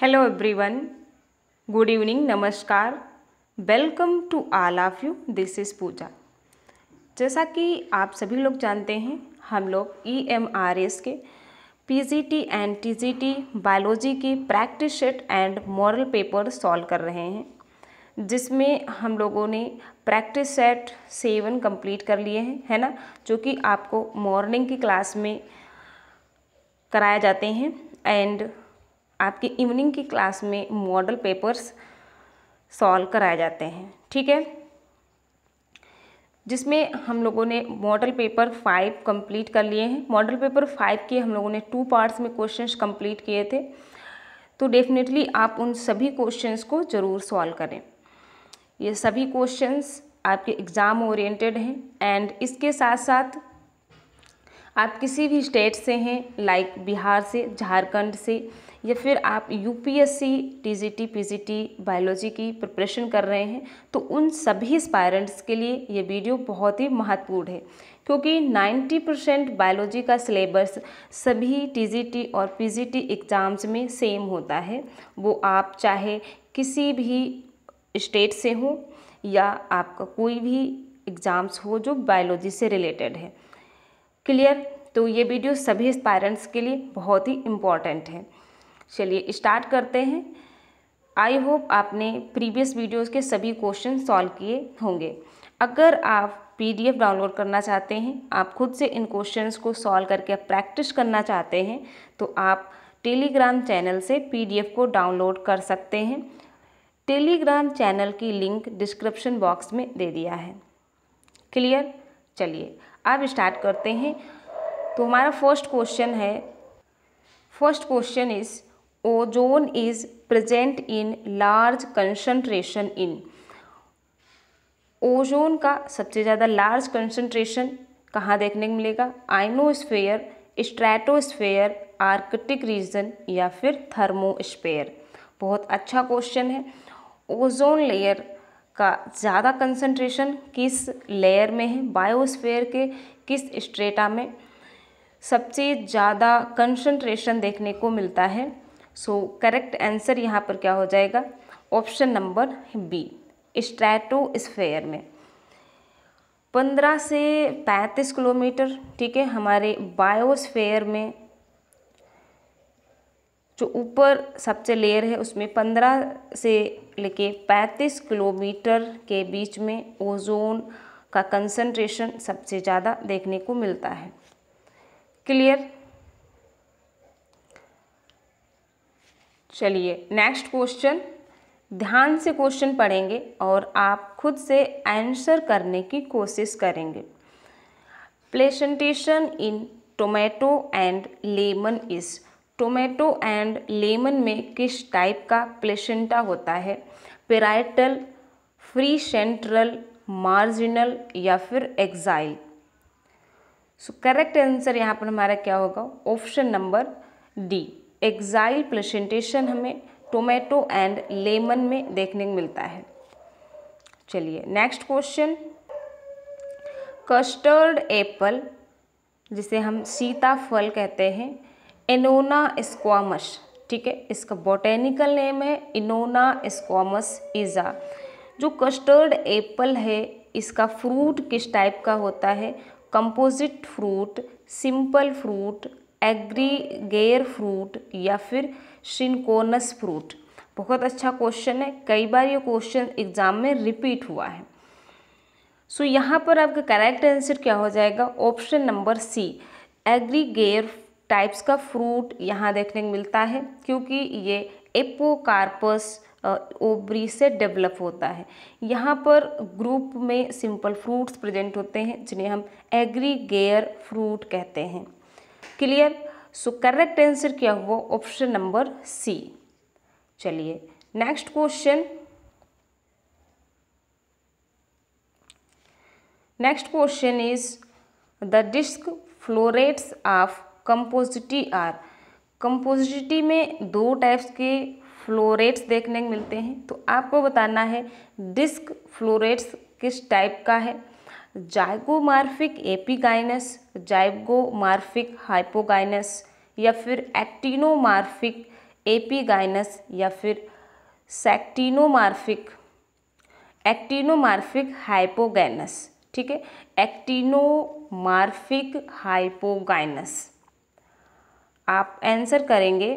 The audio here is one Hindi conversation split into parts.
हेलो एवरीवन गुड इवनिंग नमस्कार welcome to all of you this is Pooja जैसा कि आप सभी लोग जानते हैं हम लोग ई एम आर एस के P G T and T G T biology के practice set and model paper solve कर रहे हैं जिसमें हम लोगों ने प्रैक्टिस सेट सेवन कंप्लीट कर लिए हैं है ना जो कि आपको मॉर्निंग की क्लास में कराए जाते हैं एंड आपकी इवनिंग की क्लास में मॉडल पेपर्स सॉल्व कराए जाते हैं ठीक है जिसमें हम लोगों ने मॉडल पेपर फाइव कंप्लीट कर लिए हैं मॉडल पेपर फाइव के हम लोगों ने टू पार्ट्स में क्वेश्चंस कंप्लीट किए थे तो डेफिनेटली आप उन सभी क्वेश्चंस को ज़रूर सॉल्व करें ये सभी क्वेश्चंस आपके एग्ज़ाम ओरिएंटेड हैं एंड इसके साथ साथ आप किसी भी स्टेट से हैं लाइक बिहार से झारखंड से या फिर आप यूपीएससी टीजीटी पीजीटी बायोलॉजी की प्रिपरेशन कर रहे हैं तो उन सभी स्पायरेंट्स के लिए ये वीडियो बहुत ही महत्वपूर्ण है क्योंकि 90 परसेंट बायोलॉजी का सिलेबस सभी टीजीटी और पीजीटी एग्ज़ाम्स में सेम होता है वो आप चाहे किसी भी स्टेट से हो या आपका कोई भी एग्ज़ाम्स हो जो बायोलॉजी से रिलेटेड है क्लियर तो ये वीडियो सभी पेरेंट्स के लिए बहुत ही इम्पॉर्टेंट है चलिए स्टार्ट करते हैं आई होप आपने प्रीवियस वीडियोस के सभी क्वेश्चन सॉल्व किए होंगे अगर आप पीडीएफ डाउनलोड करना चाहते हैं आप खुद से इन क्वेश्चंस को सॉल्व करके प्रैक्टिस करना चाहते हैं तो आप टेलीग्राम चैनल से पीडीएफ को डाउनलोड कर सकते हैं टेलीग्राम चैनल की लिंक डिस्क्रिप्शन बॉक्स में दे दिया है क्लियर चलिए अब स्टार्ट करते हैं तो हमारा फर्स्ट क्वेश्चन है first question is ozone is present in large concentration in ozone का सबसे ज़्यादा लार्ज कंसंट्रेशन कहाँ देखने को मिलेगा आइनोस्फेयर स्ट्रैटोस्फेयर आर्कटिक रीजन या फिर थर्मोस्फेयर बहुत अच्छा क्वेश्चन है ओजोन लेयर का ज़्यादा कंसंट्रेशन किस लेयर में है बायोस्फेयर के किस स्ट्रेटा में सबसे ज़्यादा कंसंट्रेशन देखने को मिलता है सो करेक्ट आंसर यहाँ पर क्या हो जाएगा ऑप्शन नंबर बी स्फेयर में पंद्रह से पैंतीस किलोमीटर ठीक है हमारे बायोस्फेयर में जो ऊपर सबसे लेयर है उसमें पंद्रह से लेके पैंतीस किलोमीटर के बीच में ओजोन का कंसंट्रेशन सबसे ज़्यादा देखने को मिलता है क्लियर चलिए नेक्स्ट क्वेश्चन ध्यान से क्वेश्चन पढ़ेंगे और आप खुद से आंसर करने की कोशिश करेंगे placentation in tomato and lemon इस टोमेटो एंड लेमन में किस टाइप का प्लेसेंटा होता है पेराइटल फ्री सेंट्रल मार्जिनल या फिर एग्जाइल सो करेक्ट आंसर यहाँ पर हमारा क्या होगा option number D axile placentation हमें टोमेटो एंड लेमन में देखने को मिलता है चलिए नेक्स्ट क्वेश्चन कस्टर्ड एप्पल जिसे हम सीताफल कहते हैं इनोना स्क्वामस ठीक है इसका बॉटेनिकल नेम है इनोना स्क्वामस इज़ा जो कस्टर्ड एप्पल है इसका फ्रूट किस टाइप का होता है composite fruit simple fruit aggregate fruit या फिर शिनकोनस फ्रूट बहुत अच्छा क्वेश्चन है कई बार ये क्वेश्चन एग्जाम में रिपीट हुआ है सो so, यहाँ पर आपका करेक्ट आंसर क्या हो जाएगा option number C aggregate types का फ्रूट यहाँ देखने को मिलता है क्योंकि ये एपोकार्पस ओबरी से डेवलप होता है यहाँ पर ग्रुप में सिंपल फ्रूट्स प्रेजेंट होते हैं जिन्हें हम एग्रीगेयर फ्रूट कहते हैं क्लियर सो करेक्ट आंसर क्या हुआ ऑप्शन नंबर सी चलिए next question next question is the disc florets of compositae are compositae में दो टाइप्स के फ्लोरेट्स देखने को मिलते हैं तो आपको बताना है डिस्क फ्लोरेट्स किस टाइप का है जाइगोमार्फिक एपीगाइनस जाइगोमार्फिक हाइपोगाइनस या फिर एक्टिनोमार्फिक एपीगाइनस या फिर सेक्टिनोमार्फिक एक्टिनोमार्फिक हाइपोगाइनस ठीक है एक्टिनोमार्फिक हाइपोगाइनस आप आंसर करेंगे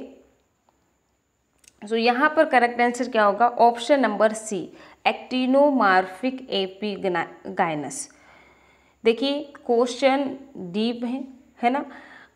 सो so, यहाँ पर करेक्ट आंसर क्या होगा option number C actinomorphic epigynous देखिए क्वेश्चन डीप है है ना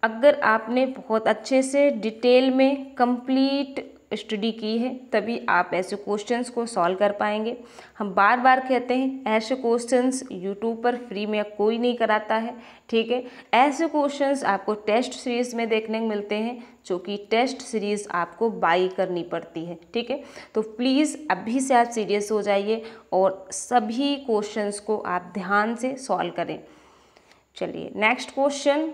अगर आपने बहुत अच्छे से डिटेल में कंप्लीट स्टडी की है तभी आप ऐसे क्वेश्चंस को सॉल्व कर पाएंगे हम बार बार कहते हैं ऐसे क्वेश्चंस यूट्यूब पर फ्री में कोई नहीं कराता है ठीक है ऐसे क्वेश्चंस आपको टेस्ट सीरीज़ में देखने को मिलते हैं जो कि टेस्ट सीरीज़ आपको बाई करनी पड़ती है ठीक है तो प्लीज़ अभी से आप सीरियस हो जाइए और सभी क्वेश्चन को आप ध्यान से सॉल्व करें चलिए next question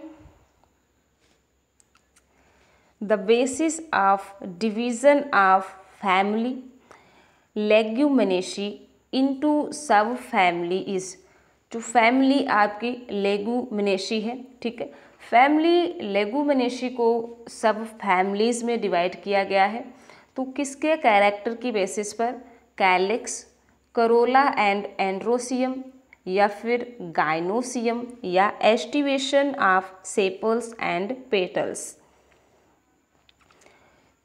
the basis of basis of family leguminosae into sub family is जो फैमिली आपकी लेगुमनेशी है ठीक है फैमिली लेगुमनेशी को सब फैमिलीज़ में डिवाइड किया गया है तो किसके कैरेक्टर की बेसिस पर कैलिक्स करोला एंड एंड्रोसियम या फिर गाइनोसियम या aestivation of sepals and petals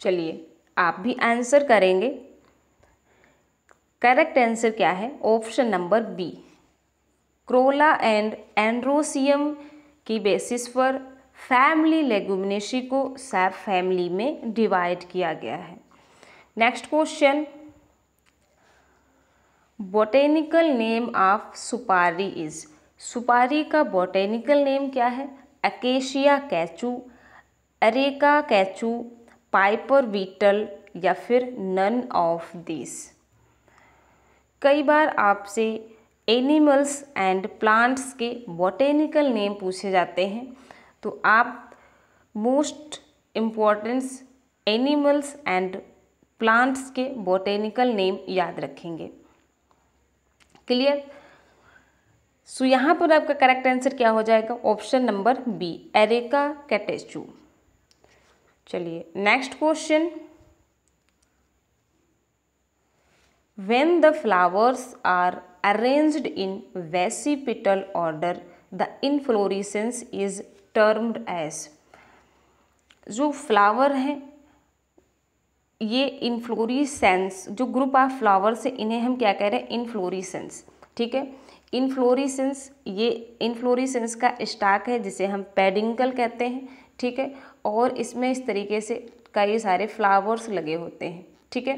चलिए आप भी आंसर करेंगे करेक्ट आंसर क्या है option number B corolla and androecium की बेसिस पर फैमिली लेगुमिनेशी को सैप फैमिली में डिवाइड किया गया है next question botanical name of सुपारी इज सुपारी का बोटेनिकल नेम क्या है acacia catechu areca catechu piper betel या फिर नन ऑफ दिस कई बार आपसे एनिमल्स एंड प्लांट्स के बॉटेनिकल नेम पूछे जाते हैं तो आप most importance animals and plants के बॉटेनिकल नेम याद रखेंगे क्लियर सो so, यहाँ पर आपका करेक्ट आंसर क्या हो जाएगा option number B areca catechu चलिए next question when the flowers are arranged in basipetal order the inflorescence is termed as जो फ्लावर हैं ये इनफ्लोरिसेंस जो ग्रुप ऑफ फ्लावर्स है इन्हें हम क्या कह रहे हैं इनफ्लोरिसेंस ठीक है इनफ्लोरिसेंस ये इनफ्लोरिसेंस का स्टाक है जिसे हम पेडिंकल कहते हैं ठीक है और इसमें इस तरीके से कई सारे फ्लावर्स लगे होते हैं ठीक है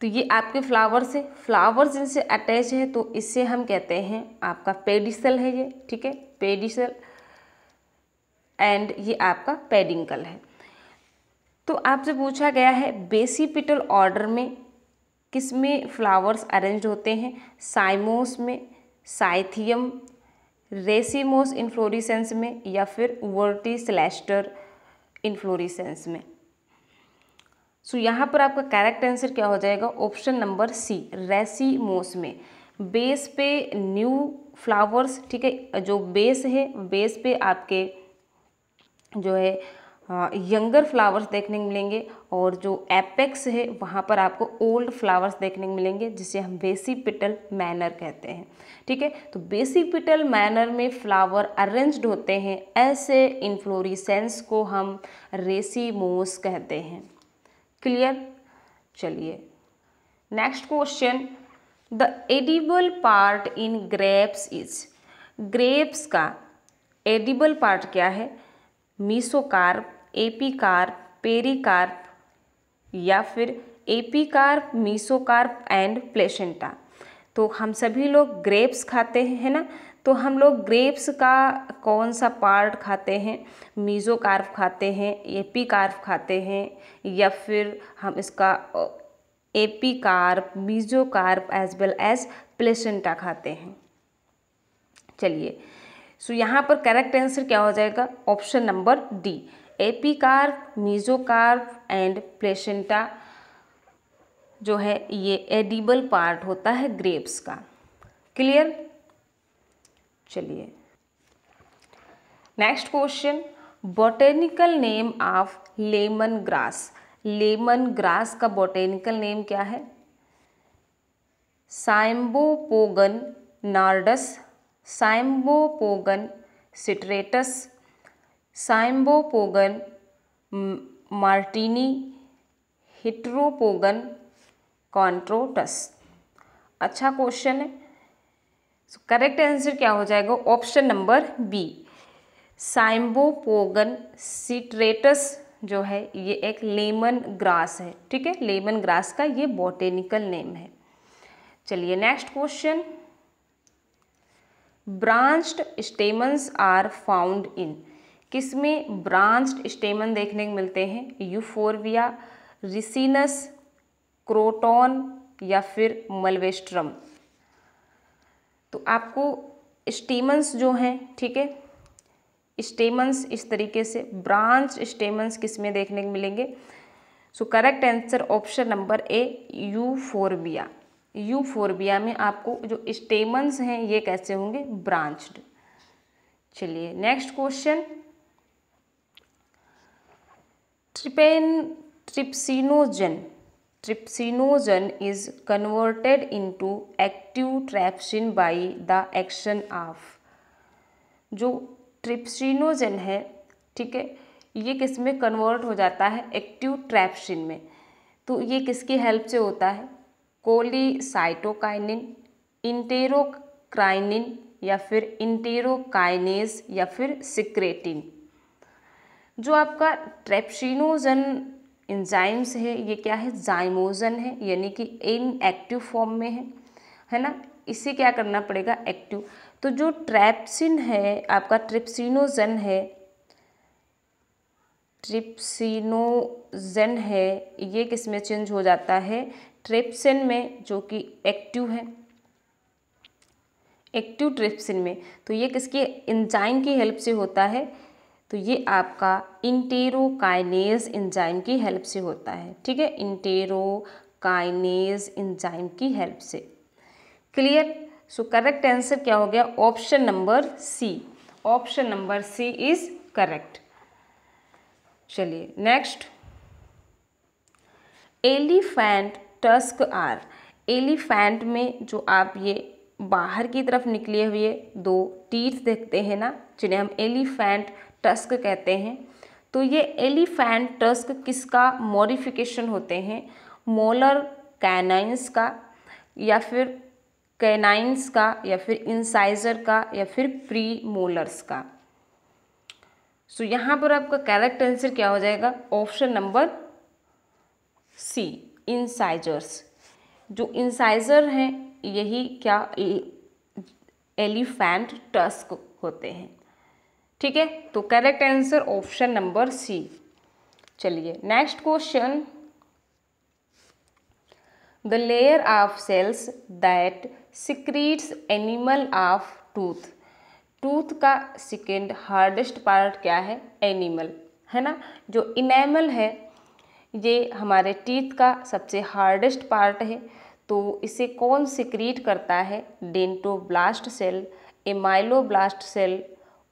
तो ये आपके फ्लावर्स है फ्लावर्स जिनसे अटैच है तो इससे हम कहते हैं आपका पेडिसल है ये ठीक है पेडिसल एंड ये आपका पेडिंकल है तो आपसे पूछा गया है बेसिपिटल ऑर्डर में किस में फ्लावर्स अरेंज होते हैं साइमोस में साइथियम रेसिमोस इन्फ्लोरिसेंस में या फिर वर्टी स्लैस्टर इन्फ्लोरिसेंस में सो so, यहाँ पर आपका करेक्ट आंसर क्या हो जाएगा ऑप्शन नंबर सी रेसिमोस में बेस पे न्यू फ्लावर्स ठीक है जो बेस है बेस पे आपके जो है यंगर हाँ, फ्लावर्स देखने मिलेंगे और जो एपेक्स है वहाँ पर आपको ओल्ड फ्लावर्स देखने मिलेंगे जिसे हम बेसी पिटल मैनर कहते हैं ठीक है तो बेसी पिटल मैनर में फ्लावर अरेंज्ड होते हैं ऐसे इन्फ्लोरिसेंस को हम रेसीमोस कहते हैं क्लियर चलिए next question the edible part in grapes is grapes का एडिबल पार्ट क्या है मीसोकार्प एपीकार्प पेरिकार्प या फिर एपीकार्प मीसोकार्प एंड प्लेसेंटा तो हम सभी लोग ग्रेप्स खाते हैं है ना तो हम लोग ग्रेप्स का कौन सा पार्ट खाते हैं मीजोकार्प खाते हैं एपीकार्प खाते हैं या फिर हम इसका epicarp mesocarp as well as placenta खाते हैं चलिए सो यहाँ पर करेक्ट आंसर क्या हो जाएगा option number D epicarp mesocarp and placenta जो है ये एडिबल पार्ट होता है ग्रेप्स का क्लियर चलिए next question botanical name of lemon grass lemon grass का बोटेनिकल नेम क्या है साइम्बोपोगन नार्डस साइम्बोपोगन सिट्रेटस साइम्बोपोगन मार्टिनी हिट्रोपोगन कॉन्ट्रोटस अच्छा क्वेश्चन है करेक्ट आंसर क्या हो जाएगा option number B cymbopogon citratus जो है ये एक लेमन ग्रास है ठीक है लेमन ग्रास का ये बॉटेनिकल नेम है चलिए next question branched stamens are found in किसमें ब्रांच्ड स्टेमन देखने को मिलते हैं यूफोरविया रिसिनस क्रोटोन या फिर मलवेस्ट्रम तो आपको स्टेमन्स जो हैं ठीक है स्टेमन्स इस तरीके से ब्रांच स्टेमन्स किस में देखने को मिलेंगे so correct answer option number A euphorbia euphorbia में आपको जो स्टेमन्स हैं ये कैसे होंगे ब्रांच्ड चलिए next question trypsin trypsinogen trypsinogen is converted into active trypsin by the action of जो ट्रिप्सिनोजन है ठीक है ये किस में कन्वर्ट हो जाता है एक्टिव ट्रैप्सिन में तो ये किसकी हेल्प से होता है कोलीसाइटोकाइनिन इंटेरोक्राइनिन या फिर इंटेरोकाइनेज या फिर सिक्रेटिन जो आपका ट्रेप्सिनोजन इंजाइम्स है ये क्या है जाइमोजन है यानी कि इन एक्टिव फॉर्म में है है ना इसे क्या करना पड़ेगा एक्टिव तो जो ट्रैप्सिन है आपका ट्रिप्सिनोजन है ट्रिप्सिनोजन है ये किस में चेंज हो जाता है ट्रिप्सिन में जो कि एक्टिव है एक्टिव ट्रिप्सिन में तो ये किसके इंजाइम की हेल्प से होता है तो ये आपका इंटेरोकाइनेज इंजाइम की हेल्प से होता है ठीक है इंटेरोकाइनेज इंजाइम की हेल्प से क्लियर सो करेक्ट आंसर क्या हो गया option number C option number C is correct चलिए next elephant tusk are elephant में जो आप ये बाहर की तरफ निकले हुए दो टीथ देखते हैं ना जिन्हें हम एलिफेंट टस्क कहते हैं तो ये एलिफेंट टस्क किसका मॉडिफिकेशन होते हैं मोलर कैनाइंस का या फिर कैनाइंस का या फिर इंसाइजर का या फिर प्री मोलर्स का सो so, यहाँ पर आपका करेक्ट आंसर क्या हो जाएगा ऑप्शन नंबर सी इंसाइजर्स जो इंसाइजर हैं यही क्या एलिफेंट टस्क होते हैं ठीक है तो correct answer option number C चलिए next question the layer of cells that secretes enamel of tooth tooth का सेकेंड हार्डेस्ट पार्ट क्या है एनिमल है ना जो इनेमल है ये हमारे टीथ का सबसे हार्डेस्ट पार्ट है तो इसे कौन सिक्रीट करता है dentoblast cell ameloblast cell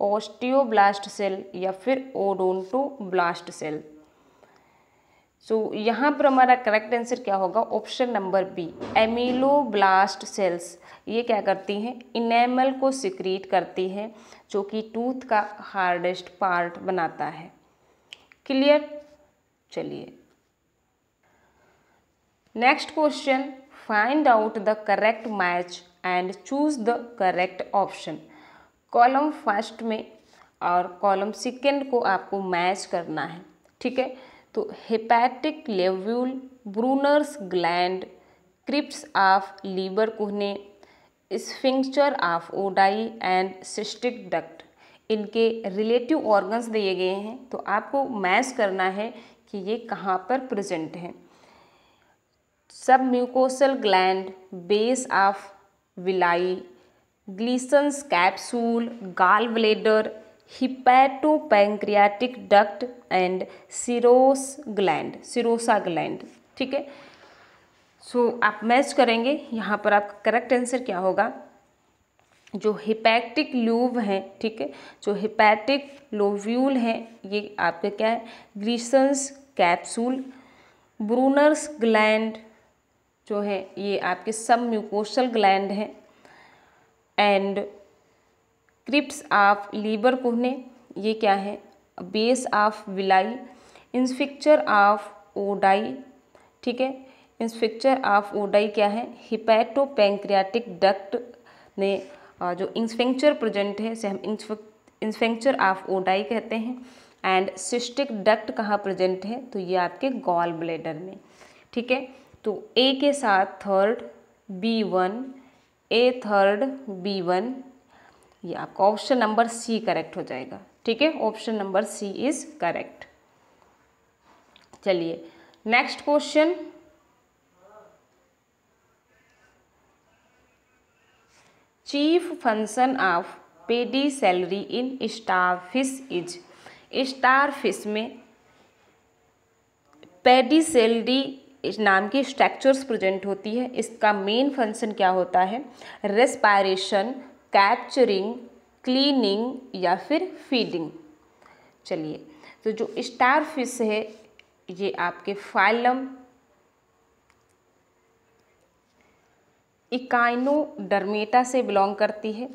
osteoblast cell या फिर ब्लास्ट सेल सो so, यहाँ पर हमारा करेक्ट आंसर क्या होगा option number B ameloblast cells ये क्या करती हैं इनेमल को सिक्रीट करती हैं जो कि टूथ का हार्डेस्ट पार्ट बनाता है क्लियर चलिए next question find out the correct match and choose the correct option column first में और कॉलम सेकेंड को आपको मैच करना है ठीक है तो हेपैटिक लेव्यूल Brunner's gland crypts of Lieberkuhn sphincter of Oddi and cystic duct इनके रिलेटिव ऑर्गन्स दिए गए हैं तो आपको मैच करना है कि ये कहाँ पर प्रेजेंट हैं sub mucosal gland base of villi Glisson's capsule gall bladder hepatopancreatic duct and serous gland serosa gland ठीक है सो आप मैच करेंगे यहाँ पर आपका करेक्ट आंसर क्या होगा जो हिपैक्टिक लोब हैं ठीक है जो हिपैटिक लोव्यूल हैं ये आपके क्या है ग्रीसन्स कैप्सूल ब्रूनर्स ग्लैंड जो है ये आपके सब म्यूकोशल ग्लैंड हैं and crypt of Lieberkuhn ये क्या है base of villi sphincter of Oddi ठीक है इंस्फिक्चर ऑफ ओडाई क्या है हिपैटो पैंक्रियाटिक डक्ट ने जो इंस्फेंक्चर प्रेजेंट है से हम इंस्फेंक्चर ऑफ ओडाई कहते हैं एंड सिस्टिक डक्ट कहाँ प्रेजेंट है तो ये आपके गॉल ब्लेडर में ठीक है तो ए के साथ third B one A third B one ये आपका ऑप्शन नंबर सी करेक्ट हो जाएगा ठीक है option number C is correct चलिए next question chief function of pedicellariae in starfish is starfish में पेडी सैलरी नाम की स्ट्रक्चर्स प्रेजेंट होती है इसका मेन फंक्शन क्या होता है रेस्पायरेशन कैप्चरिंग क्लीनिंग या फिर फीडिंग चलिए तो जो स्टार फिश है ये आपके फाइलम इकाइनोडर्मेटा से बिलोंग करती है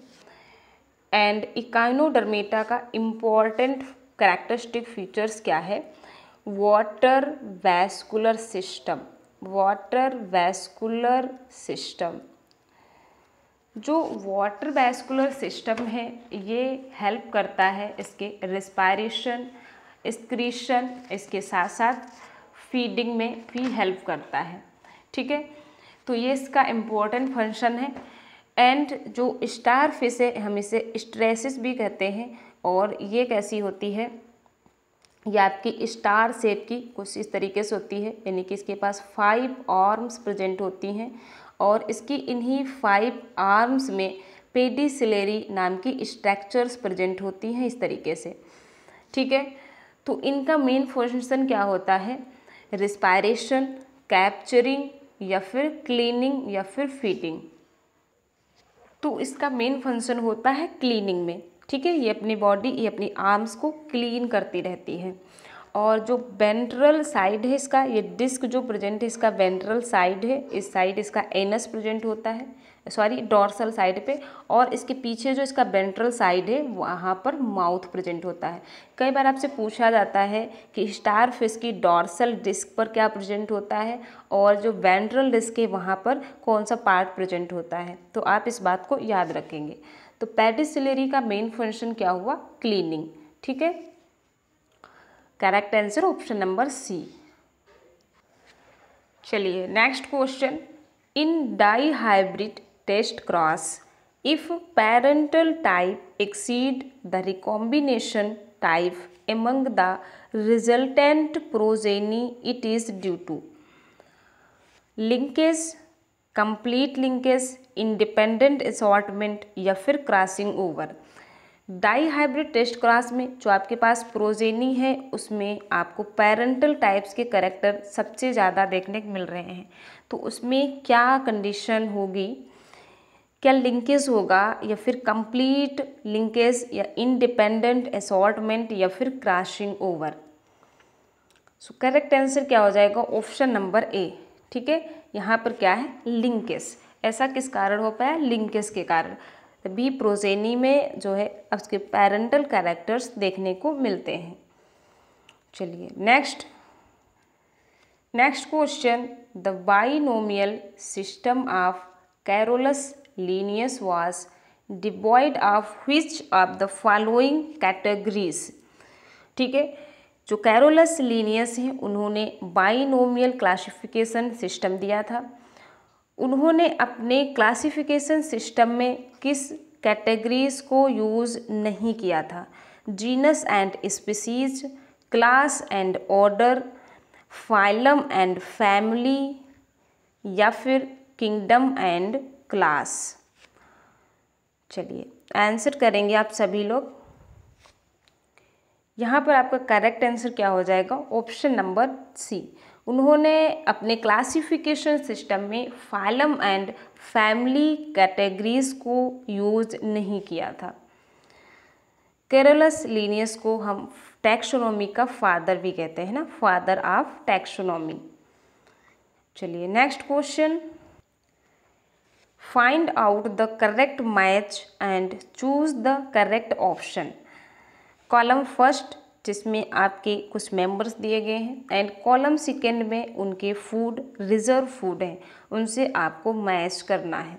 एंड इकाइनोडर्मेटा का इम्पॉर्टेंट करैक्टरिस्टिक फीचर्स क्या है water vascular system water vascular system जो वाटर वैस्कुलर सिस्टम है ये हेल्प करता है इसके रिस्पायरेशन स्क्रीशन इसके साथ साथ फीडिंग में भी हेल्प करता है ठीक है तो ये इसका इम्पोर्टेंट फंक्शन है एंड जो स्टार फिश है हम इसे स्ट्रेसिस भी कहते हैं और ये कैसी होती है या आपकी स्टार सेप की कुछ इस तरीके से होती है यानी कि इसके पास फाइव आर्म्स प्रेजेंट होती हैं और इसकी इन्हीं फाइव आर्म्स में पेडिसिलेरी नाम की स्ट्रक्चर्स प्रेजेंट होती हैं इस तरीके से ठीक है तो इनका मेन फंक्शन क्या होता है रिस्पायरेशन कैप्चरिंग या फिर क्लीनिंग या फिर फीडिंग तो इसका मेन फंक्शन होता है क्लीनिंग में ठीक है ये अपनी बॉडी ये अपनी आर्म्स को क्लीन करती रहती है और जो वेंट्रल साइड है इसका ये डिस्क जो प्रेजेंट है इसका वेंट्रल साइड है इस साइड इसका एनस प्रेजेंट होता है सॉरी डॉर्सल साइड पे और इसके पीछे जो इसका वेंट्रल साइड है वहाँ पर माउथ प्रेजेंट होता है कई बार आपसे पूछा जाता है कि स्टार फिश की डॉर्सल डिस्क पर क्या प्रेजेंट होता है और जो वेंट्रल डिस्क है वहाँ पर कौन सा पार्ट प्रेजेंट होता है तो आप इस बात को याद रखेंगे तो पेडिसिलरी का मेन फंक्शन क्या हुआ क्लीनिंग ठीक है correct answer option number C चलिए next question in dihybrid test cross if parental type exceed the recombination type among the resultant progeny it is due to linkage complete linkage independent assortment या फिर crossing over dihybrid test cross में जो आपके पास प्रोजेनी है उसमें आपको पैरेंटल टाइप्स के करेक्टर सबसे ज़्यादा देखने को मिल रहे हैं तो उसमें क्या कंडीशन होगी क्या लिंकेज होगा या फिर कंप्लीट लिंकेज या इंडिपेंडेंट असॉटमेंट या फिर crossing over so correct answer क्या हो जाएगा ऑप्शन नंबर ए ठीक है यहाँ पर क्या है लिंकेज ऐसा किस कारण हो पाया लिंकेज के कारण तो बी प्रोजेनी में जो है उसके पैरेंटल कैरेक्टर्स देखने को मिलते हैं चलिए next next question the binomial system of Carolus Linnaeus was डिबॉइड of which of the following categories ठीक है जो कैरोलस लीनियस हैं उन्होंने बाइनोमियल क्लासिफिकेशन सिस्टम दिया था उन्होंने अपने क्लासिफिकेशन सिस्टम में किस कैटेगरीज को यूज़ नहीं किया था genus and species class and order phylum and family या फिर किंगडम एंड क्लास चलिए आंसर करेंगे आप सभी लोग यहाँ पर आपका करेक्ट आंसर क्या हो जाएगा ऑप्शन नंबर सी उन्होंने अपने क्लासिफिकेशन सिस्टम में फाइलम एंड फैमिली कैटेगरीज को यूज नहीं किया था केरलस लीनियस को हम टैक्सोनॉमी का फादर भी कहते हैं ना फादर ऑफ टैक्सोनॉमी चलिए next question find out the correct match and choose the correct option column first जिसमें आपके कुछ मेंबर्स दिए गए हैं एंड कॉलम सेकेंड में उनके फूड रिजर्व फूड हैं उनसे आपको मैच करना है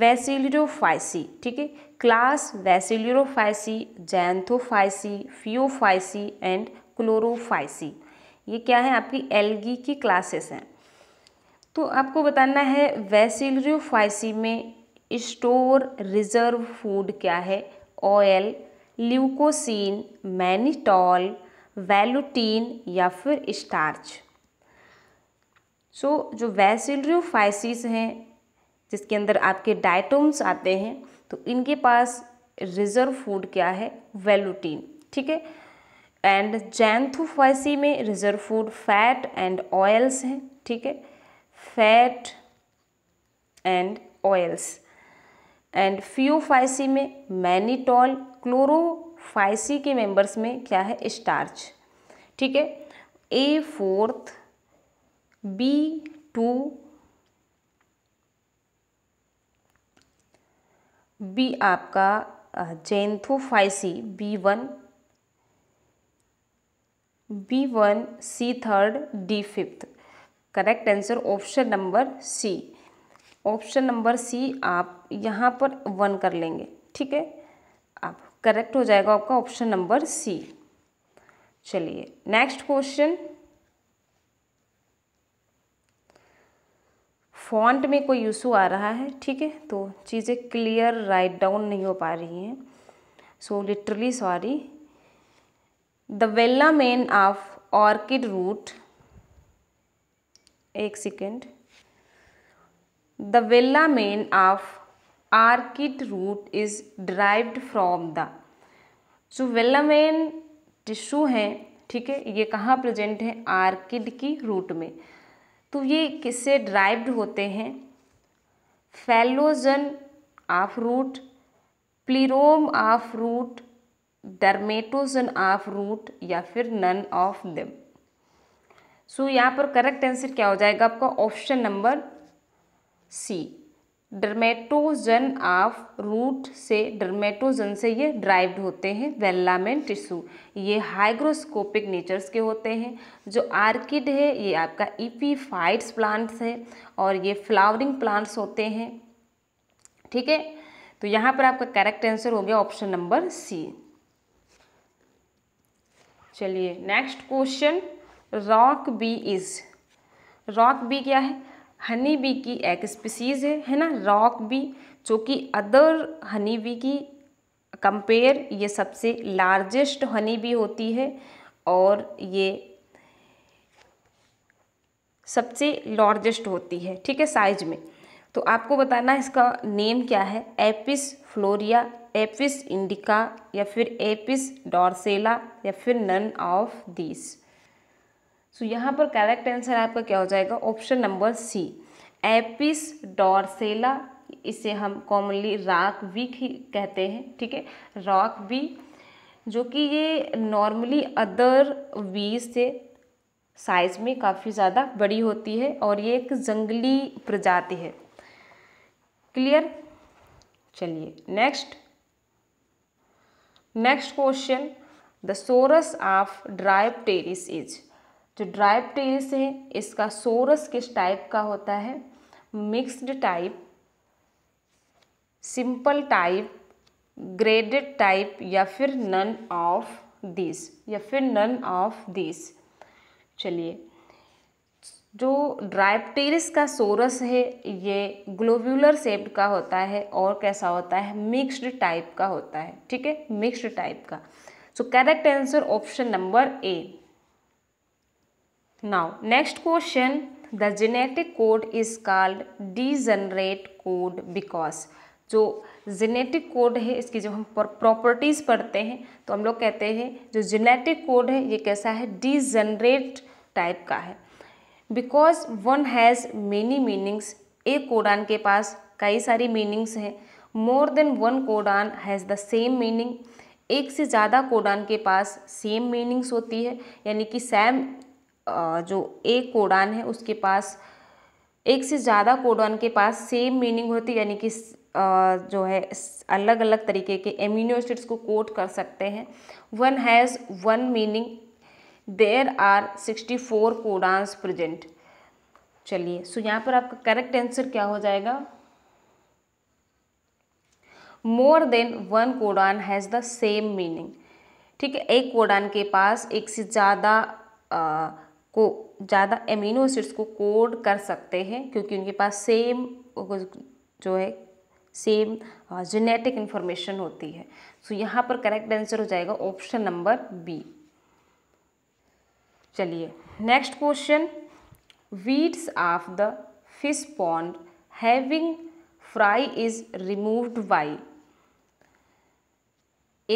वैसिलिरोफाइसी ठीक है class bacillariophyceae xanthophyceae phaeophyceae and chlorophyceae ये क्या है आपकी एलगी की क्लासेस हैं तो आपको बताना है वैसिलिरोफाइसी में स्टोर रिजर्व फूड क्या है ऑयल ल्यूकोसिन मैनिटॉल वेलुटीन या फिर स्टार्च सो so, जो वैसिलरियोफाइसिस हैं जिसके अंदर आपके डाइटोम्स आते हैं तो इनके पास रिजर्व फूड क्या है वेलुटीन ठीक है एंड जैंथोफाइसी में reserve food fat and oils हैं ठीक है fat and oils and phaeophyceae में मैनीटॉल क्लोरोफाइसी के मेंबर्स में क्या है स्टार्च ठीक है A fourth B two B आपका xanthophyceae B one B one C third D fifth correct answer option number C option number C आप यहाँ पर वन कर लेंगे ठीक है आप करेक्ट हो जाएगा आपका ऑप्शन नंबर सी चलिए नेक्स्ट क्वेश्चन फॉन्ट में कोई इशू आ रहा है ठीक है तो चीज़ें क्लियर राइट डाउन नहीं हो पा रही हैं so literally sorry the velamen of orchid root एक second the The of orchid root is derived from the so vela velamen tissue हैं ठीक है ये कहाँ प्रेजेंट है आर्किड की रूट में तो ये किससे ड्राइव्ड होते हैं phellogen of root plerome of root dermatogen of root या फिर नन ऑफ देम सो यहाँ पर करेक्ट आंसर क्या हो जाएगा आपका option number C dermatogen of root से डर्मेटोजन से ये ड्राइव्ड होते हैं वेल्लामेन टिश्यू ये हाइग्रोस्कोपिक नेचर्स के होते हैं जो आर्किड है ये आपका ईपीफाइट्स प्लांट्स है और ये फ्लावरिंग प्लांट्स होते हैं ठीक है तो यहाँ पर आपका करेक्ट आंसर हो गया ऑप्शन नंबर सी चलिए next question rock bee is rock bee क्या है हनी बी की एक स्पीसीज़ है है ना रॉक बी जो कि अदर हनी बी की कंपेयर ये सबसे लार्जेस्ट हनी बी होती है और ये सबसे लार्जेस्ट होती है ठीक है साइज में तो आपको बताना इसका नेम क्या है एपिस फ्लोरिया एपिस इंडिका या फिर एपिस डॉर्सेला या फिर none of this so so, यहाँ पर करेक्ट आंसर आपका क्या हो जाएगा option number C Apis dorsata इसे हम कॉमनली राक भी कहते हैं ठीक है राक वी जो कि ये नॉर्मली अदर वी से साइज़ में काफ़ी ज़्यादा बड़ी होती है और ये एक जंगली प्रजाति है क्लियर चलिए next next question the sorus of dryopteris is जो ड्राइव टेरिस है इसका सोरस किस टाइप का होता है mixed type simple type graded type या फिर नन ऑफ दिस या फिर नन ऑफ दिस चलिए जो टेरिस का सोरस है ये ग्लोब्यूलर सेप्ड का होता है और कैसा होता है मिक्स्ड टाइप का होता है ठीक है मिक्स्ड टाइप का so correct answer option number A now next question the genetic code is is डी degenerate कोड बिकॉज जो जेनेटिक कोड है इसकी जब हम प्रॉपर्टीज़ पढ़ते हैं तो हम लोग कहते हैं जो जेनेटिक कोड है ये कैसा है डी डीजनरेट टाइप का है because one has many meanings एक कोडान के पास कई सारी मीनिंग्स हैं more than one codon has the same meaning एक से ज़्यादा कोडान के पास सेम मीनिंग्स होती है यानी कि सेम जो एक कोडान है उसके पास एक से ज़्यादा कोडान के पास सेम मीनिंग होती है यानी कि जो है अलग अलग तरीके के एमिनो एसिड्स को कोट कर सकते हैं one has one meaning there are sixty four codons present चलिए सो यहाँ पर आपका करेक्ट आंसर क्या हो जाएगा more than one codon has the same meaning ठीक है एक कोडान के पास एक से ज़्यादा को ज़्यादा एमिनो एसिड्स को कोड कर सकते हैं क्योंकि उनके पास सेम जो है सेम जेनेटिक इन्फॉर्मेशन होती है सो so, यहाँ पर करेक्ट आंसर हो जाएगा ऑप्शन नंबर बी चलिए next question weeds of the fish pond having fry is removed by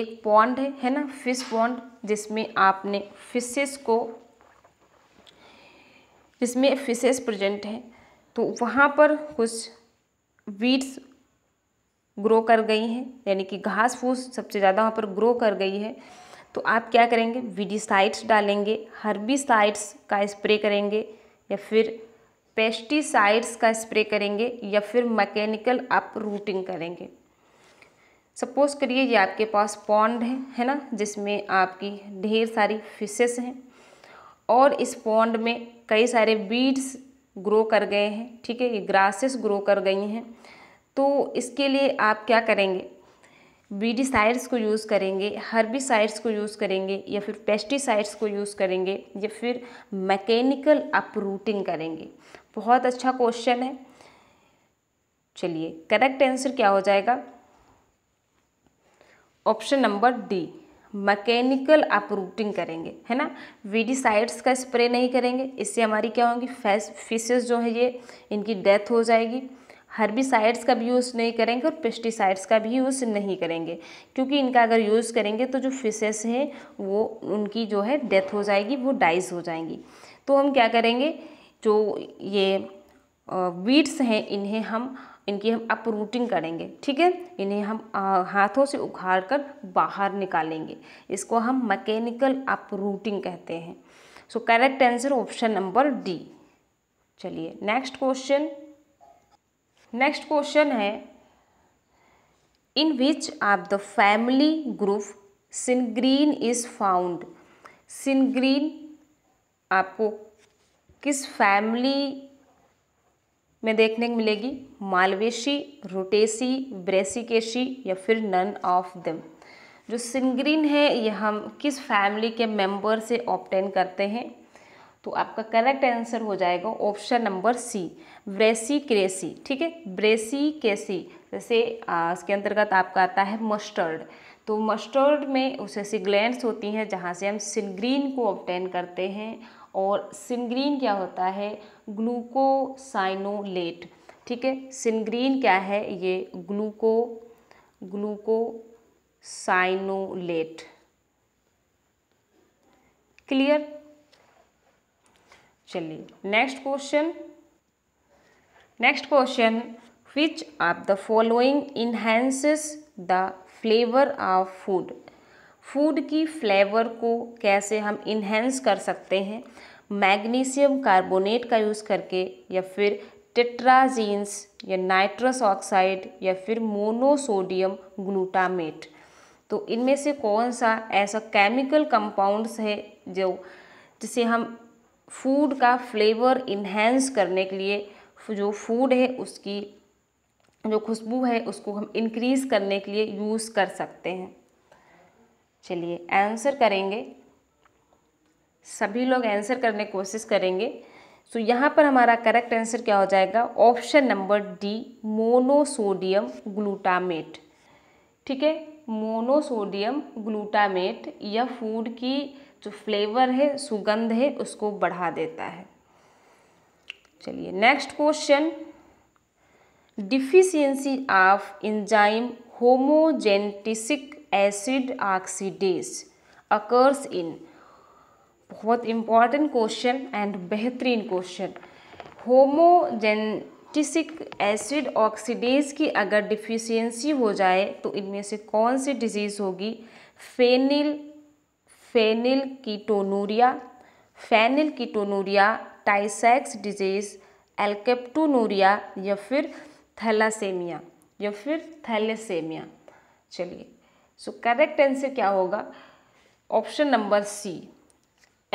एक पॉन्ड है है ना फिश पॉन्ड जिसमें आपने फिशेस को जिसमें फिशेस प्रेजेंट हैं तो वहाँ पर कुछ वीड्स ग्रो कर गई हैं यानी कि घास फूस सबसे ज़्यादा वहाँ पर ग्रो कर गई है तो आप क्या करेंगे वीडिसाइड्स डालेंगे हर्बिसाइड्स का स्प्रे करेंगे या फिर पेस्टिसाइड्स का स्प्रे करेंगे या फिर मैकेनिकल आप रूटिंग करेंगे सपोज़ करिए ये आपके पास पॉन्ड है है ना जिसमें आपकी ढेर सारी फिशेस हैं और इस पौंड में कई सारे बीड्स ग्रो कर गए हैं ठीक है ये ग्रासेस ग्रो कर गई हैं तो इसके लिए आप क्या करेंगे बीडिसाइड्स को यूज़ करेंगे हर्बिसाइड्स को यूज़ करेंगे या फिर पेस्टिसाइड्स को यूज़ करेंगे या फिर मैकेनिकल अपरूटिंग करेंगे बहुत अच्छा क्वेश्चन है चलिए करेक्ट आंसर क्या हो जाएगा option number D mechanical uprooting करेंगे है ना वीडिसाइड्स का स्प्रे नहीं करेंगे इससे हमारी क्या होंगी फिशेज जो है ये इनकी डेथ हो जाएगी हर्बिसाइड्स का भी यूज़ नहीं करेंगे और पेस्टिसाइड्स का भी यूज़ नहीं करेंगे क्योंकि इनका अगर यूज़ करेंगे तो जो फिशेस हैं वो उनकी जो है डेथ हो जाएगी वो डाइज हो जाएंगी तो हम क्या करेंगे जो ये वीड्स हैं इन्हें हम इनकी हम अपरूटिंग करेंगे ठीक है इन्हें हम हाथों से उखाड़ कर बाहर निकालेंगे इसको हम मैकेनिकल अपरूटिंग कहते हैं so correct answer option number D चलिए नेक्स्ट क्वेश्चन नेक्स्ट क्वेश्चन है in which of the family group sinigrin is found sinigrin आपको किस फैमिली में देखने को मिलेगी मालवेशी रोटेसी ब्रेसिकेशी या फिर नन ऑफ दम जो सिंग्रीन है यह हम किस फैमिली के मेंबर से ऑप्टेन करते हैं तो आपका करेक्ट आंसर हो जाएगा option number C brassicaceae ठीक है ब्रेसी केसी जैसे इसके अंतर्गत आपका आता है मस्टर्ड तो मस्टर्ड में उसे ऐसी ग्लैंड्स होती हैं जहाँ से हम सिनग्रीन को ऑप्टेन करते हैं और सिनग्रीन क्या होता है ग्लूकोसाइनोलेट ठीक है सिनग्रीन क्या है ये ग्लूको ग्लूकोसाइनोलेट क्लियर चलिए next question next question which are the following enhances the flavour of food food की फ्लेवर को कैसे हम इन्हेंस कर सकते हैं मैग्नीशियम कार्बोनेट का यूज़ करके या फिर टेट्राजीन्स या नाइट्रस ऑक्साइड या फिर मोनोसोडियम ग्लूटामेट तो इनमें से कौन सा ऐसा केमिकल कंपाउंड्स है जो जिसे हम फूड का फ्लेवर इन्हेंस करने के लिए जो फूड है उसकी जो खुशबू है उसको हम इंक्रीज़ करने के लिए यूज़ कर सकते हैं चलिए आंसर करेंगे सभी लोग आंसर करने की कोशिश करेंगे सो so, यहाँ पर हमारा करेक्ट आंसर क्या हो जाएगा option number D monosodium glutamate ठीक है मोनोसोडियम ग्लूटामेट यह फूड की जो फ्लेवर है सुगंध है उसको बढ़ा देता है चलिए next question deficiency of enzyme homogentisic acid oxidase occurs in बहुत इम्पॉर्टेंट क्वेश्चन एंड बेहतरीन क्वेश्चन होमोजेंटिसिक एसिड ऑक्सीडेज की अगर डिफिशियंसी हो जाए तो इनमें से कौन सी डिजीज़ होगी phenyl phenylketonuria phenylketonuria Tay Sachs disease alkaptonuria या फिर थैलासेमिया या फिर थैलेसेमिया चलिए सो करेक्ट आंसर क्या होगा ऑप्शन नंबर सी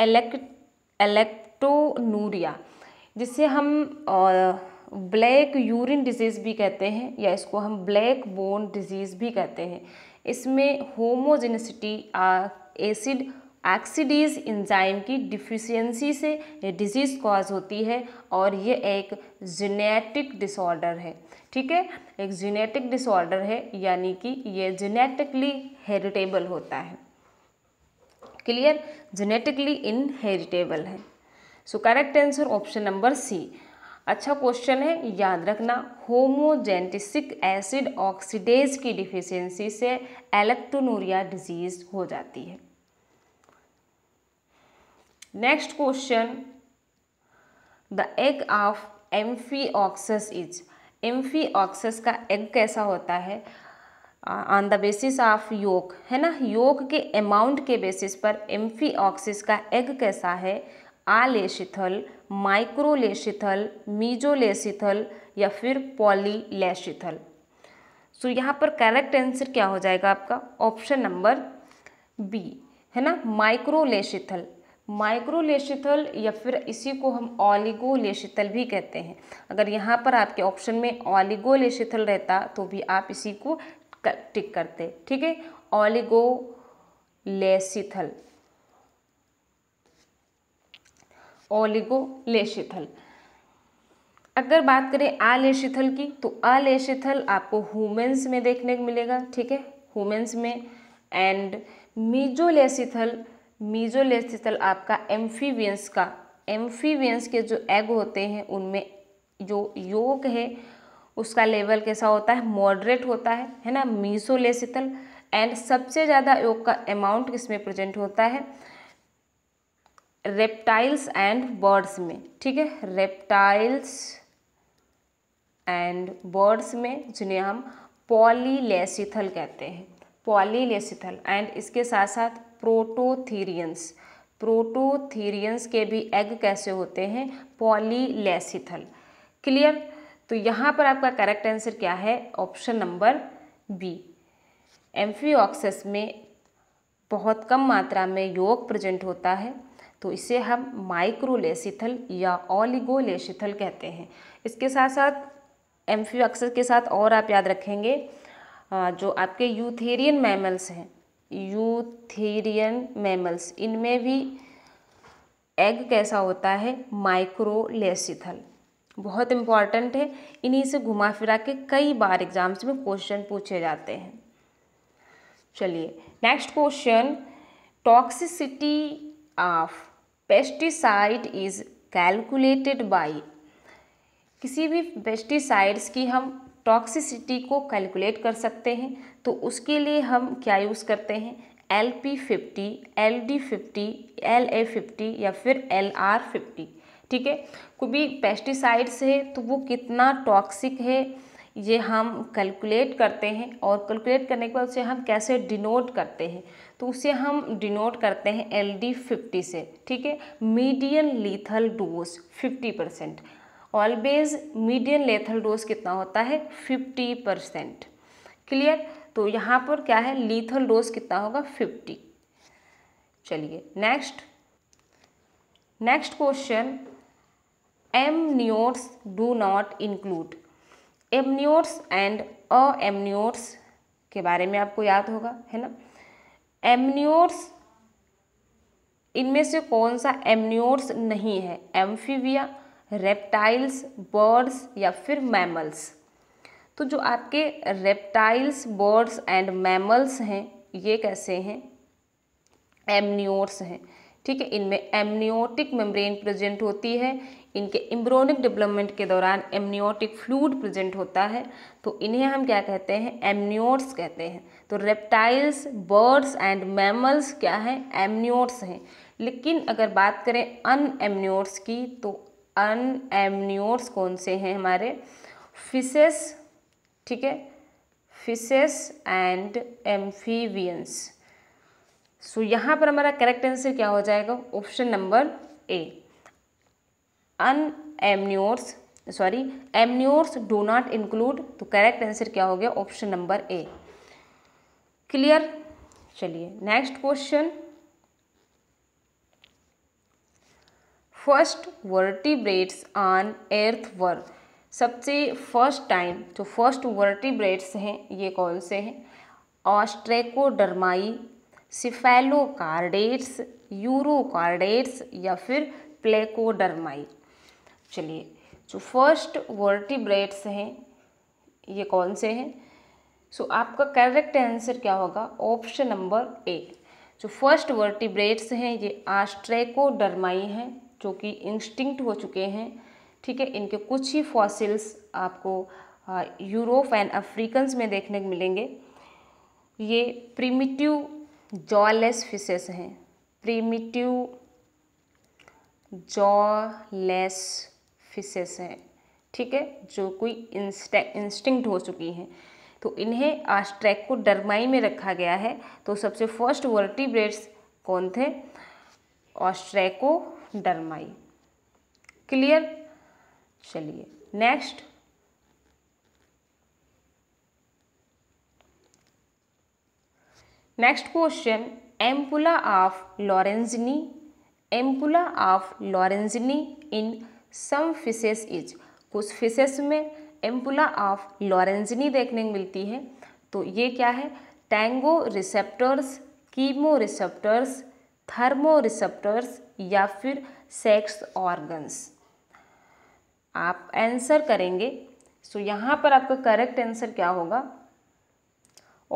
एलेक्टोनूरिया जिसे हम ब्लैक यूरिन डिजीज़ भी कहते हैं या इसको हम ब्लैक बोन डिजीज़ भी कहते हैं इसमें होमोजेनिसिटी एसिड एक्सीडीज इंजाइम की डिफिशियंसी से डिजीज़ कॉज होती है और ये एक जीनेटिक डिसऑर्डर है ठीक है एक जीनेटिक डिसऑर्डर है यानी कि ये जेनेटिकली हेरिटेबल होता है क्लियर जेनेटिकली इनहेरिटेबल है so correct answer option number C अच्छा क्वेश्चन है याद रखना होमोजेंटिसिक एसिड ऑक्सीडेज की डिफिशियंसी से एलेक्टोनूरिया डिजीज़ हो जाती है next question the egg of amphioxus is amphioxus का एग कैसा होता है ऑन द बेसिस ऑफ योग है ना योग के अमाउंट के बेसिस पर एम्फी ऑक्सिस का एग कैसा है आलेशिथल माइक्रोलेशिथल मीजोलेशिथल या फिर पॉलीलेशिथल सो so, यहाँ पर करेक्ट आंसर क्या हो जाएगा आपका ऑप्शन नंबर बी है ना माइक्रोलेशिथल माइक्रोलेशिथल या फिर इसी को हम ऑलिगोलेशिथल भी कहते हैं अगर यहाँ पर आपके ऑप्शन में ऑलिगोलेशिथल रहता तो भी आप इसी को टिक करते ठीक है ऑलिगोलेसिथल ओलिगोलेशिथल अगर बात करें अलेशिथल की तो अलेशिथल आपको हुमेंस में देखने को मिलेगा ठीक है हुमेंस में एंड मीजोलेसिथल मीजोलेसिथल आपका एम्फीवियंस का एम्फीवियंस के जो एग होते हैं उनमें जो योग है उसका लेवल कैसा होता है मॉडरेट होता है है ना मीजोलेसिथल एंड सबसे ज़्यादा योग का अमाउंट किसमें प्रेजेंट होता है रेप्टाइल्स एंड बर्ड्स में ठीक है रेप्टाइल्स एंड बर्ड्स में जिन्हें हम पॉलीलेसिथल कहते हैं पॉलीलेसिथल एंड इसके साथ साथ प्रोटोथीरियंस प्रोटोथीरियंस के भी एग कैसे होते हैं पॉलीलेसिथल क्लियर तो यहाँ पर आपका करेक्ट आंसर क्या है ऑप्शन नंबर बी एम्फीऑक्सेस में बहुत कम मात्रा में योग प्रेजेंट होता है तो इसे हम माइक्रोलेसिथल या ओलिगोलेसिथल कहते हैं इसके साथ साथ एम्फीऑक्सेस के साथ और आप याद रखेंगे जो आपके यूथेरियन मैमल्स हैं यूथेरियन मैमल्स इनमें भी एग कैसा होता है माइक्रोलेसिथल बहुत इम्पॉर्टेंट है इन्हीं से घुमा फिरा के कई बार एग्जाम्स में क्वेश्चन पूछे जाते हैं चलिए next question toxicity of pesticide is calculated by किसी भी पेस्टिसाइड्स की हम टॉक्सिसिटी को कैलकुलेट कर सकते हैं तो उसके लिए हम क्या यूज़ करते हैं L P fifty L D fifty L A fifty या फिर एल आर फिफ्टी ठीक है कोई भी पेस्टिसाइड्स है तो वो कितना टॉक्सिक है ये हम कैलकुलेट करते हैं और कैलकुलेट करने के बाद उसे हम कैसे डिनोट करते हैं तो उसे हम डिनोट करते हैं एल डी फिफ्टी से ठीक है medium lethal dose fifty percent always medium lethal dose कितना होता है फिफ्टी परसेंट क्लियर तो यहाँ पर क्या है लीथल डोज कितना होगा फिफ्टी चलिए next next question amniotes do not include amniotes and anamniotes के बारे में आपको याद होगा है ना एमनियोट्स इनमें से कौन सा एमनियोट्स नहीं है एम्फीविया रेप्टाइल्स बर्ड्स या फिर मैमल्स तो जो आपके रेप्टाइल्स बर्ड्स एंड मैमल्स हैं ये कैसे हैं एमनियोर्स हैं ठीक है इनमें एमनियोटिक मेम्ब्रेन प्रेजेंट होती है इनके इम्ब्रोनिक डेवलपमेंट के दौरान एमनियोटिक फ्लूड प्रेजेंट होता है तो इन्हें हम क्या कहते हैं एमनियोर्स कहते हैं तो रेप्टाइल्स बर्ड्स एंड मैमल्स क्या हैं एमनियोर्स हैं लेकिन अगर बात करें अन की तो अनएमन्योर्स कौन से हैं हमारे फिशेस ठीक है फिशेस एंड एम्फीवियंस सो यहाँ पर हमारा करेक्ट आंसर क्या हो जाएगा option number A anamniotes sorry amniotes do not include तो करेक्ट आंसर क्या हो गया ऑप्शन नंबर ए क्लियर चलिए next question first vertebrates on earth were सबसे फर्स्ट टाइम जो फर्स्ट वर्टिब्रेट्स हैं ये कौन से हैं ऑस्ट्रेकोडर्माई सिफेलोकार्डेट्स यूरोकार्डेट्स या फिर प्लेकोडर्माई चलिए जो फर्स्ट वर्टिब्रेट्स हैं ये कौन से हैं सो so, आपका करेक्ट आंसर क्या होगा ऑप्शन नंबर ए जो फर्स्ट वर्टिब्रेट्स हैं ये आस्ट्रेकोडर्माई हैं जो कि इंस्टिंक्ट हो चुके हैं ठीक है इनके कुछ ही फॉसिल्स आपको यूरोप एंड अफ्रीकन्स में देखने को मिलेंगे ये प्रीमिटिव जॉलेस फिशेस हैं प्रीमिटिव जॉलेस फिशेस हैं ठीक है जो कोई इंस्टिंक्ट हो चुकी हैं तो इन्हें आस्ट्रैक को डरमाई में रखा गया है तो सबसे फर्स्ट वर्टिब्रेट्स कौन थे ऑस्ट्रैको डरमाई क्लियर चलिए next next question ampulla of Lorenzini ampulla of Lorenzini in some fishes is कुछ फिशेस में एम्पुला ऑफ लॉरेंजनी देखने को मिलती है तो ये क्या है tangoreceptors chemoreceptors thermoreceptors या फिर सेक्स ऑर्गन्स आप आंसर करेंगे सो so, यहाँ पर आपका करेक्ट आंसर क्या होगा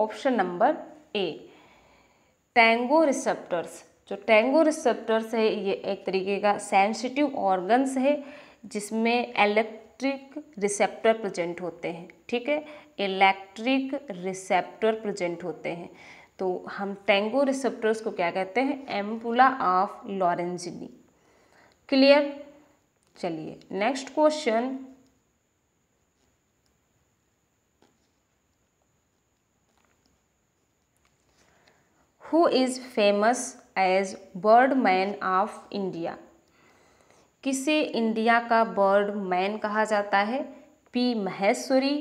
option number A tangoreceptors जो टैंगो रिसेप्टर्स है ये एक तरीके का सेंसिटिव ऑर्गन्स है जिसमें इलेक्ट्रिक रिसेप्टर प्रेजेंट होते हैं ठीक है इलेक्ट्रिक रिसेप्टर प्रेजेंट होते हैं तो हम टेंगो रिसेप्टर्स को क्या कहते हैं एम्पुला ऑफ लॉरेंजिनी क्लियर चलिए next question who is famous as bird man of India किसे इंडिया का बर्ड मैन कहा जाता है P Maheshwari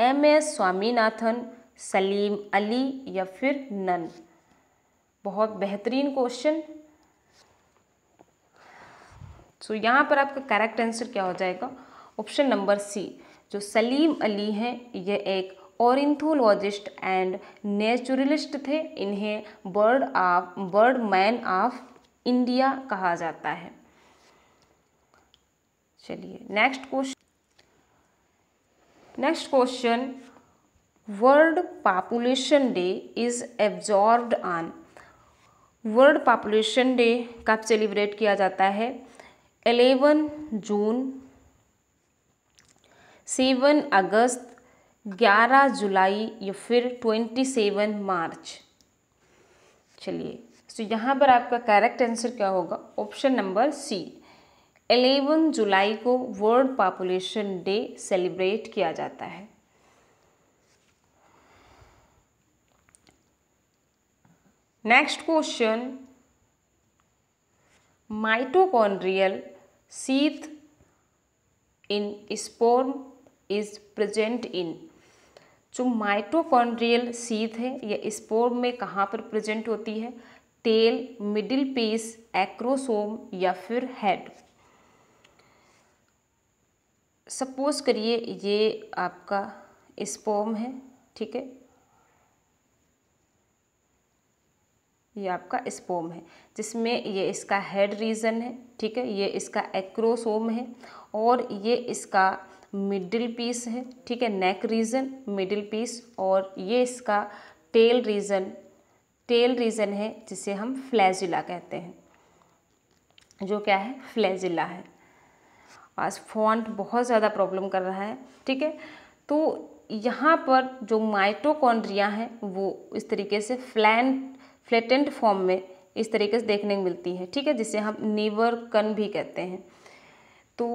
M S Swaminathan Salim Ali या फिर नन बहुत बेहतरीन क्वेश्चन सो so, यहाँ पर आपका करेक्ट आंसर क्या हो जाएगा ऑप्शन नंबर सी जो सलीम अली हैं ये एक औरिंथोलॉजिस्ट एंड नेचुरलिस्ट थे इन्हें bird of bird man of India कहा जाता है चलिए next question next question world population day is observed on world population day कब सेलिब्रेट किया जाता है एलेवन जून सेवन अगस्त ग्यारह जुलाई या फिर ट्वेंटी सेवन मार्च चलिए तो यहाँ पर आपका करेक्ट आंसर क्या होगा ऑप्शन नंबर सी एलेवन जुलाई को वर्ल्ड पापुलेशन डे सेलिब्रेट किया जाता है next question mitochondrial sheath in sperm is present in जो माइटोकॉन्ड्रियल सीथ है यह स्पोर्म में कहाँ पर प्रेजेंट होती है टेल मिडिल पीस एक्रोसोम या फिर हेड सपोज करिए ये आपका स्पोम है ठीक है ये आपका स्पोम है जिसमें ये इसका हेड रीजन है ठीक है ये इसका एक्रोसोम है और ये इसका मिडिल पीस है ठीक है नेक रीजन मिडिल पीस और ये इसका टेल रीजन टेल रीजन है जिसे हम फ्लैजिला कहते हैं जो क्या है फ्लैजिला है आज फॉन्ट बहुत ज़्यादा प्रॉब्लम कर रहा है ठीक है तो यहाँ पर जो माइटोकॉन्ड्रिया हैं वो इस तरीके से फ्लैन फ्लेटेंट फॉर्म में इस तरीके से देखने को मिलती है ठीक है जिसे हम नीवर कन भी कहते हैं तो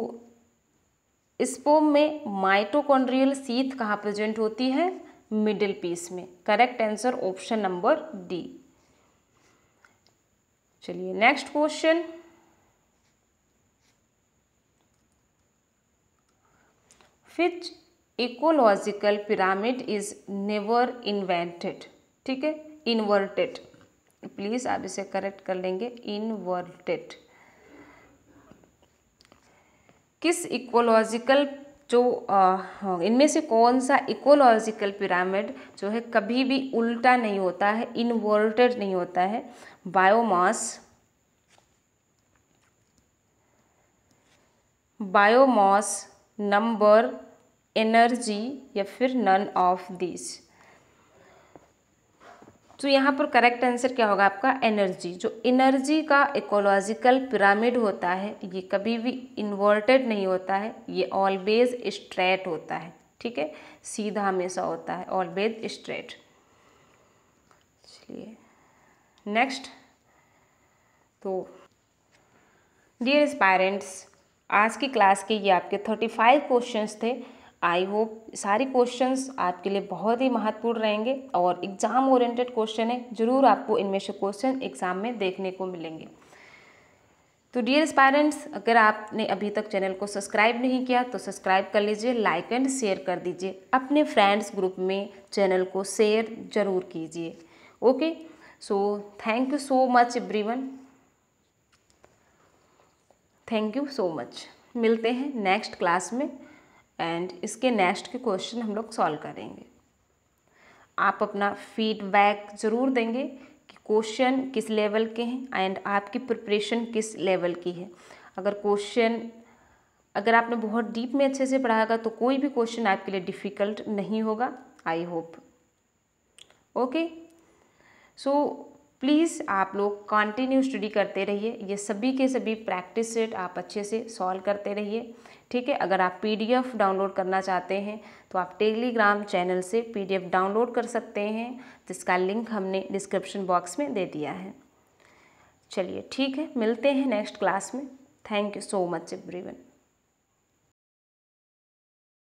स्पोम में माइटोकॉन्ड्रियल सीथ कहाँ प्रेजेंट होती है मिडिल पीस में correct answer option number D चलिए next question which ecological pyramid is never invented ठीक है इन्वर्टेड प्लीज़ आप इसे करेक्ट कर लेंगे इनवर्टेड किस इकोलॉजिकल जो हाँ, इनमें से कौन सा इकोलॉजिकल पिरामिड जो है कभी भी उल्टा नहीं होता है इन्वर्टेड नहीं होता है बायोमास बायोमास नंबर एनर्जी या फिर नन ऑफ दिस तो यहाँ पर करेक्ट आंसर क्या होगा आपका एनर्जी जो एनर्जी का इकोलॉजिकल पिरामिड होता है ये कभी भी इन्वर्टेड नहीं होता है ये ऑलवेज स्ट्रेट होता है ठीक है सीधा हमेशा होता है ऑलवेज स्ट्रेट चलिए नेक्स्ट तो डियर एस्पायरेंट्स आज की क्लास के ये आपके थर्टी फाइव क्वेश्चन थे आई होप सारे क्वेश्चंस आपके लिए बहुत ही महत्वपूर्ण रहेंगे और एग्ज़ाम ओरिएंटेड क्वेश्चन है ज़रूर आपको इनमें से क्वेश्चन एग्ज़ाम में देखने को मिलेंगे तो डियर पेरेंट्स अगर आपने अभी तक चैनल को सब्सक्राइब नहीं किया तो सब्सक्राइब कर लीजिए लाइक एंड शेयर कर दीजिए अपने फ्रेंड्स ग्रुप में चैनल को शेयर ज़रूर कीजिए okay so thank you so much everyone thank you so much मिलते हैं नेक्स्ट क्लास में एंड इसके नेक्स्ट के क्वेश्चन हम लोग सॉल्व करेंगे आप अपना फीडबैक ज़रूर देंगे कि क्वेश्चन किस लेवल के हैं एंड आपकी प्रिपरेशन किस लेवल की है अगर क्वेश्चन अगर आपने बहुत डीप में अच्छे से पढ़ाएगा तो कोई भी क्वेश्चन आपके लिए डिफ़िकल्ट नहीं होगा I hope okay so please आप लोग कंटिन्यू स्टडी करते रहिए ये सभी के सभी प्रैक्टिस सेट आप अच्छे से सॉल्व करते रहिए ठीक है अगर आप पीडीएफ डाउनलोड करना चाहते हैं तो आप टेलीग्राम चैनल से पीडीएफ डाउनलोड कर सकते हैं जिसका लिंक हमने डिस्क्रिप्शन बॉक्स में दे दिया है चलिए ठीक है मिलते हैं नेक्स्ट क्लास में thank you so much everyone